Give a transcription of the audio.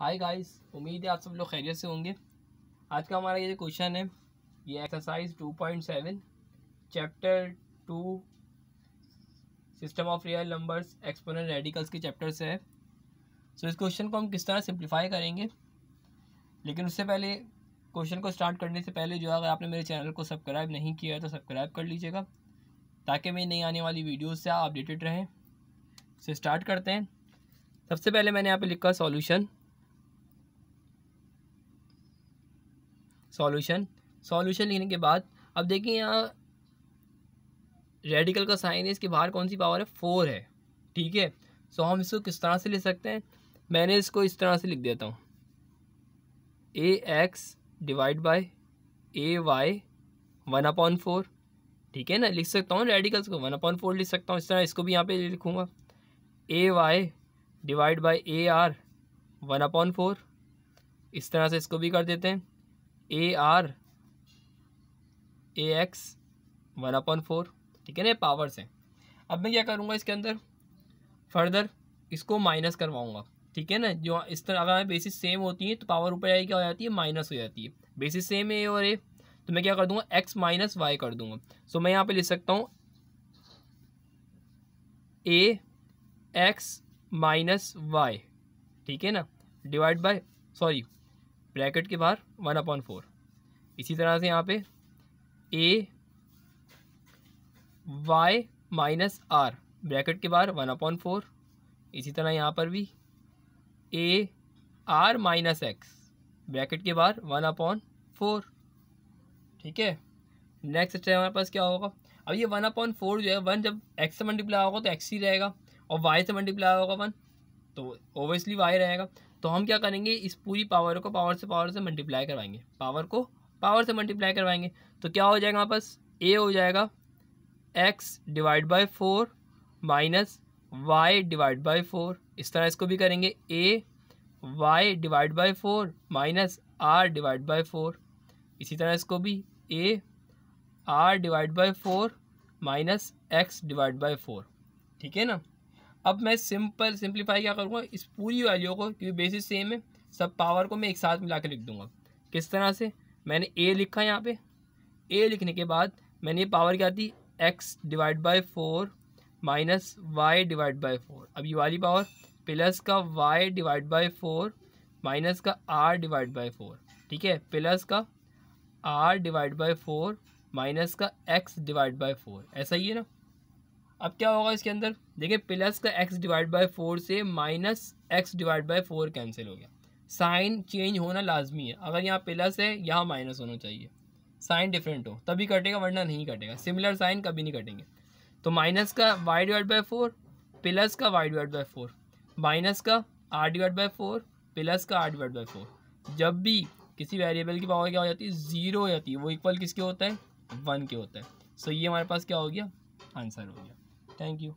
Hi guys उम्मीद है आप सब लोग खैरियत से होंगे आज का हमारा ये जो क्वेश्चन है ये exercise 2.7 chapter two system of real numbers exponent radicals के चैप्टर से है सो so, इस क्वेश्चन को हम किस तरह सिंप्लीफाई करेंगे लेकिन उससे पहले क्वेश्चन को स्टार्ट करने से पहले जो अगर आपने मेरे चैनल को सब्सक्राइब नहीं किया है तो सब्सक्राइब कर लीजिएगा ताकि मेरी नई आने वाली वीडियोज़ से आप अपडेटेड रहें so, स्टार्ट करते हैं सबसे पहले मैंने यहाँ पर लिखा सॉल्यूशन सॉल्यूशन सॉल्यूशन लिखने के बाद अब देखिए यहाँ रेडिकल का साइन है इसके बाहर कौन सी पावर है फोर है ठीक है सो हम इसको किस तरह से लिख सकते हैं मैंने इसको इस तरह से लिख देता हूँ a x divide by a y one upon four ठीक है ना लिख सकता हूँ रेडिकल्स को वन अपॉन फोर लिख सकता हूँ इस तरह इसको भी यहाँ पे लिखूँगा a y divide by a r one upon four इस तरह से इसको भी कर देते हैं a r a x one upon four ठीक है ना पावर्स हैं अब मैं क्या करूँगा इसके अंदर फर्दर इसको माइनस करवाऊँगा ठीक है ना जो इस तरह अगर बेसिस सेम होती है तो पावर ऊपर आएगी क्या हो जाती है माइनस हो जाती है बेसिस सेम है ए और ए तो मैं क्या कर दूंगा एक्स माइनस वाई कर दूंगा सो मैं यहाँ पे लिख सकता हूँ ए एक्स माइनस वाई ठीक है ना डिवाइड बाय सॉरी ब्रैकेट के बाहर वन अपॉन फोर इसी तरह से यहाँ पे a y minus r bracket के बाहर वन अपॉन फोर इसी तरह यहाँ पर भी a r minus x bracket के बाहर वन अपॉन फोर ठीक है नेक्स्ट स्टेप हमारे पास क्या होगा अब ये वन अपॉन फोर जो है वन जब एक्स से मल्टीप्लाई होगा तो एक्स ही रहेगा और वाई से मल्टीप्लाई होगा वन तो ओबियसली वाई रहेगा तो हम क्या करेंगे इस पूरी पावर को पावर से पावर से मल्टीप्लाई करवाएंगे पावर को पावर से मल्टीप्लाई करवाएंगे तो क्या हो जाएगा हमारे पास ए हो जाएगा x divide by four minus y divide by four इस तरह इसको भी करेंगे a y divide by four minus r divide by four इसी तरह इसको भी a r divide by four minus x divide by four ठीक है ना अब मैं सिंपल सिंप्लीफाई क्या करूँगा इस पूरी वैल्यू को क्योंकि बेसिस सेम है सब पावर को मैं एक साथ मिला के लिख दूँगा किस तरह से मैंने ए लिखा यहाँ पे ए लिखने के बाद मैंने ये पावर क्या थी x divide by four minus y divide by four अब ये वाली पावर प्लस का y divide by four minus का आर डिवाइड बाई फोर ठीक है प्लस का r divide by four minus का एक्स डिवाइड बाई फोर ऐसा ही है ना अब क्या होगा इसके अंदर देखिए प्लस का एक्स डिवाइड बाई फोर से minus x divide by four cancel हो गया साइन चेंज होना लाजमी है अगर यहाँ प्लस है यहाँ माइनस होना चाहिए साइन डिफरेंट हो तभी कटेगा वरना नहीं कटेगा सिमिलर साइन कभी नहीं कटेंगे तो माइनस का y divide by four plus का y divide by four minus का r divide by four plus का आर डिवाइड बाई फोर जब भी किसी वेरिएबल की पावर क्या हो जाती है ज़ीरो हो जाती है वो इक्वल किसके होता है वन के होता है सो so ये हमारे पास क्या हो गया आंसर हो गया Thank you.